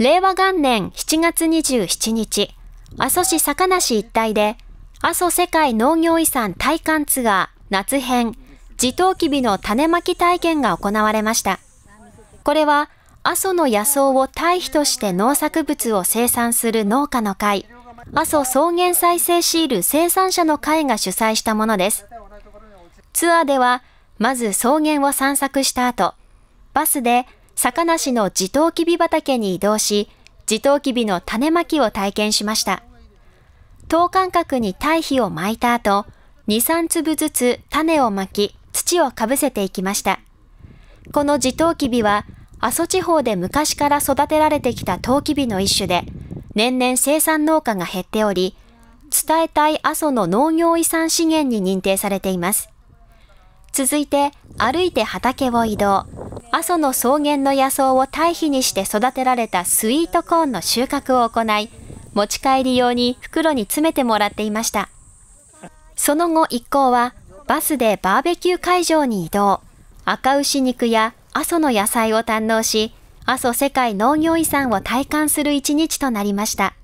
令和元年7月27日、阿蘇市坂梨一帯で、阿蘇世界農業遺産体感ツアー夏編、地頭きびの種まき体験が行われました。これは、阿蘇の野草を堆肥として農作物を生産する農家の会、阿蘇草原再生シール生産者の会が主催したものです。ツアーでは、まず草原を散策した後、バスで坂梨の地頭きび畑に移動し、地頭きびの種まきを体験しました。等間隔に堆肥を巻いた後、2、3粒ずつ種をまき、土をかぶせていきました。この地頭きびは、阿蘇地方で昔から育てられてきた陶器キビの一種で、年々生産農家が減っており、伝えたい阿蘇の農業遺産資源に認定されています。続いて、歩いて畑を移動。阿蘇の草原の野草を堆肥にして育てられたスイートコーンの収穫を行い、持ち帰り用に袋に詰めてもらっていました。その後一行はバスでバーベキュー会場に移動、赤牛肉や阿蘇の野菜を堪能し、阿蘇世界農業遺産を体感する一日となりました。